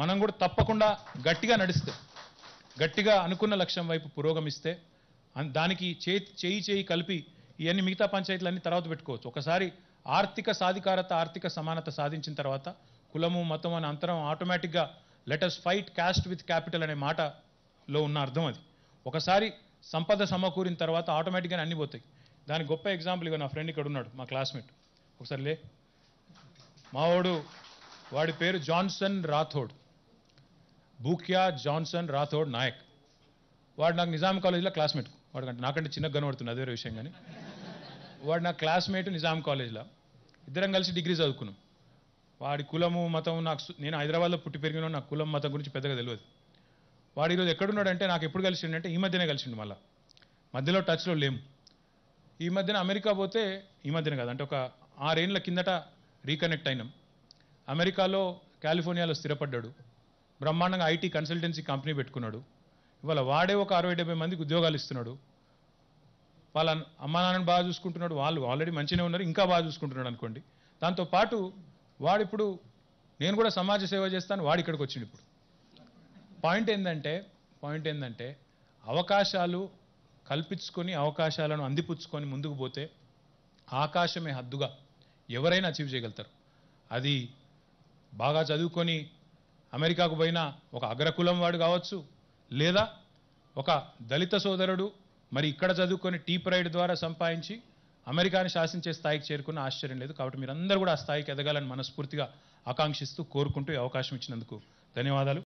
మనం కూడా తప్పకుండా గట్టిగా నడిస్తే గట్టిగా అనుకున్న లక్ష్యం వైపు పురోగమిస్తే దానికి చేయి చేయి కలిపి ఇవన్నీ మిగతా పంచాయతీలన్నీ తర్వాత పెట్టుకోవచ్చు ఒకసారి ఆర్థిక సాధికారత ఆర్థిక సమానత సాధించిన తర్వాత కులము మతం అనే అంతరం ఆటోమేటిక్గా letters fight caste with capital అనే మాటలో ఉన్న అర్థం అది ఒకసారి సంపద సమకూరిన తర్వాత ఆటోమేటిక్గా అన్ని పోతాయి దానికి గొప్ప ఎగ్జాంపుల్ నా ఫ్రెండ్ ఇక్కడ ఉన్నాడు మా క్లాస్మేట్ ఒకసారి లే మావాడు వాడి పేరు జాన్సన్ రాథోడ్ బూక్యా జాన్సన్ రాథోడ్ నాయక్ వాడు నాకు నిజాం కాలేజీలో క్లాస్మేట్ వాడు నాకంటే చిన్న కనబడుతుంది అదే విషయం కానీ వాడు నా క్లాస్మేట్ నిజాం కాలేజీలో ఇద్దరం కలిసి డిగ్రీ చదువుకున్నాం వాడి కులము మతం నాకు నేను హైదరాబాద్లో పుట్టి పెరిగిన నాకు కులం మతం గురించి పెద్దగా తెలియదు వాడు ఈరోజు ఎక్కడున్నాడంటే నాకు ఎప్పుడు కలిసిండంటే ఈ మధ్యనే కలిసిండు మళ్ళా మధ్యలో టచ్లో లేము ఈ మధ్యన అమెరికా పోతే ఈ మధ్యన కాదు అంటే ఒక ఆరేళ్ళ కిందట రీకనెక్ట్ అయినాం అమెరికాలో కాలిఫోర్నియాలో స్థిరపడ్డాడు బ్రహ్మాండంగా ఐటీ కన్సల్టెన్సీ కంపెనీ పెట్టుకున్నాడు ఇవాళ వాడే ఒక అరవై డెబ్బై మందికి ఉద్యోగాలు ఇస్తున్నాడు వాళ్ళ అమ్మా నాన్నని బాగా చూసుకుంటున్నాడు వాళ్ళు ఆల్రెడీ మంచిగానే ఉన్నారు ఇంకా బాగా చూసుకుంటున్నాడు అనుకోండి దాంతోపాటు వాడిప్పుడు నేను కూడా సమాజ సేవ చేస్తాను వాడు ఇక్కడికి వచ్చింది ఇప్పుడు పాయింట్ ఏంటంటే పాయింట్ ఏంటంటే అవకాశాలు కల్పించుకొని అవకాశాలను అందిపుచ్చుకొని ముందుకు పోతే ఆకాశమే హద్దుగా ఎవరైనా అచీవ్ చేయగలుగుతారు అది బాగా చదువుకొని అమెరికాకు పోయిన ఒక అగ్రకులం వాడు కావచ్చు లేదా ఒక దళిత సోదరుడు మరి ఇక్కడ చదువుకొని టీ ప్రైడ్ ద్వారా సంపాదించి అమెరికాని శాసించే స్థాయికి చేరుకున్న ఆశ్చర్యం లేదు కాబట్టి మీరందరూ కూడా ఆ స్థాయికి ఎదగాలని మనస్ఫూర్తిగా ఆకాంక్షిస్తూ కోరుకుంటూ అవకాశం ఇచ్చినందుకు ధన్యవాదాలు